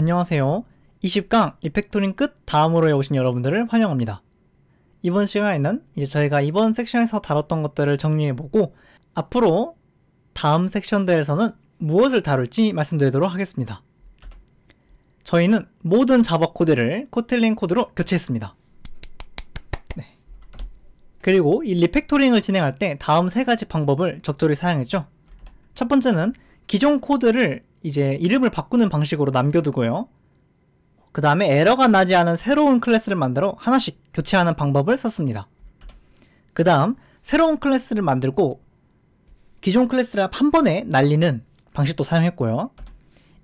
안녕하세요. 20강 리팩토링 끝다음으로 오신 여러분들을 환영합니다. 이번 시간에는 이제 저희가 이번 섹션에서 다뤘던 것들을 정리해보고 앞으로 다음 섹션들에서는 무엇을 다룰지 말씀드리도록 하겠습니다. 저희는 모든 자바 코드를 코틀린 코드로 교체했습니다. 네. 그리고 이 리팩토링을 진행할 때 다음 세 가지 방법을 적절히 사용했죠. 첫 번째는 기존 코드를 이제 이름을 바꾸는 방식으로 남겨두고요. 그 다음에 에러가 나지 않은 새로운 클래스를 만들어 하나씩 교체하는 방법을 썼습니다. 그 다음 새로운 클래스를 만들고 기존 클래스를 한 번에 날리는 방식도 사용했고요.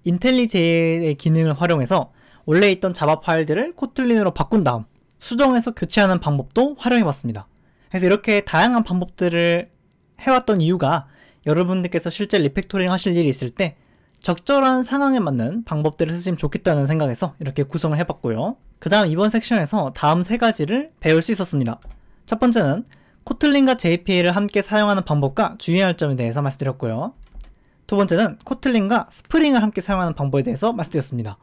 인텔리제의 기능을 활용해서 원래 있던 자바 파일들을 코틀린으로 바꾼 다음 수정해서 교체하는 방법도 활용해봤습니다. 그래서 이렇게 다양한 방법들을 해왔던 이유가 여러분들께서 실제 리팩토링 하실 일이 있을 때 적절한 상황에 맞는 방법들을 쓰시면 좋겠다는 생각에서 이렇게 구성을 해봤고요. 그 다음 이번 섹션에서 다음 세 가지를 배울 수 있었습니다. 첫 번째는 코틀린과 JPA를 함께 사용하는 방법과 주의해야 할 점에 대해서 말씀드렸고요. 두 번째는 코틀린과 스프링을 함께 사용하는 방법에 대해서 말씀드렸습니다.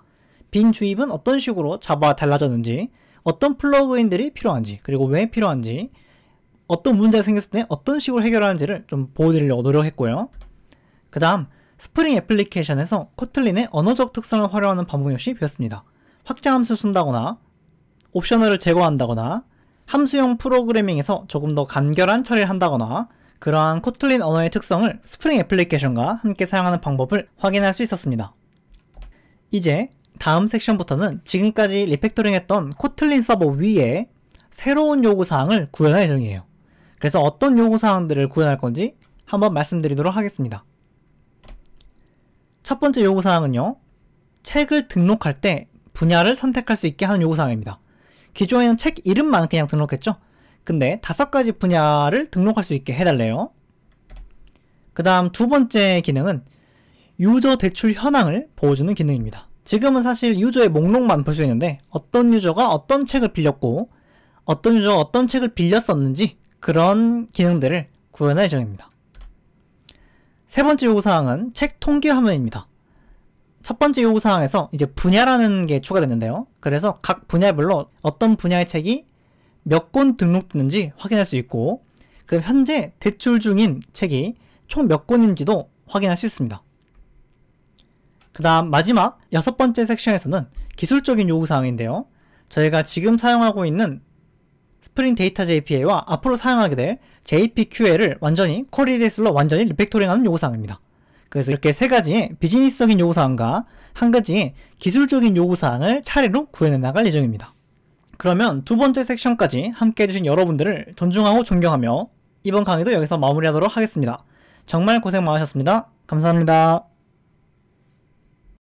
빈 주입은 어떤 식으로 잡아 달라졌는지 어떤 플러그인들이 필요한지 그리고 왜 필요한지 어떤 문제가 생겼을 때 어떤 식으로 해결하는지를 좀 보여드리려고 노력했고요. 그 다음 스프링 애플리케이션에서 코틀린의 언어적 특성을 활용하는 방법 역시 배웠습니다. 확장 함수 쓴다거나 옵셔널을 제거한다거나 함수형 프로그래밍에서 조금 더 간결한 처리를 한다거나 그러한 코틀린 언어의 특성을 스프링 애플리케이션과 함께 사용하는 방법을 확인할 수 있었습니다. 이제 다음 섹션부터는 지금까지 리팩토링 했던 코틀린 서버 위에 새로운 요구사항을 구현할 예정이에요. 그래서 어떤 요구사항들을 구현할 건지 한번 말씀드리도록 하겠습니다. 첫 번째 요구사항은요. 책을 등록할 때 분야를 선택할 수 있게 하는 요구사항입니다. 기존에는 책 이름만 그냥 등록했죠? 근데 다섯 가지 분야를 등록할 수 있게 해달래요. 그 다음 두 번째 기능은 유저 대출 현황을 보여주는 기능입니다. 지금은 사실 유저의 목록만 볼 수 있는데 어떤 유저가 어떤 책을 빌렸고 어떤 유저가 어떤 책을 빌렸었는지 그런 기능들을 구현할 예정입니다. 세 번째 요구사항은 책 통계 화면입니다. 첫 번째 요구사항에서 이제 분야라는 게 추가됐는데요. 그래서 각 분야별로 어떤 분야의 책이 몇 권 등록됐는지 확인할 수 있고 그럼 현재 대출 중인 책이 총 몇 권인지도 확인할 수 있습니다. 그 다음 마지막 여섯 번째 섹션에서는 기술적인 요구사항인데요. 저희가 지금 사용하고 있는 스프링 데이터 JPA와 앞으로 사용하게 될 JPQL을 완전히 쿼리 데이슬로 완전히 리팩토링하는 요구사항입니다. 그래서 이렇게 세가지 비즈니스적인 요구사항과 한가지 기술적인 요구사항을 차례로 구현해 나갈 예정입니다. 그러면 두 번째 섹션까지 함께 해주신 여러분들을 존중하고 존경하며 이번 강의도 여기서 마무리하도록 하겠습니다. 정말 고생 많으셨습니다. 감사합니다.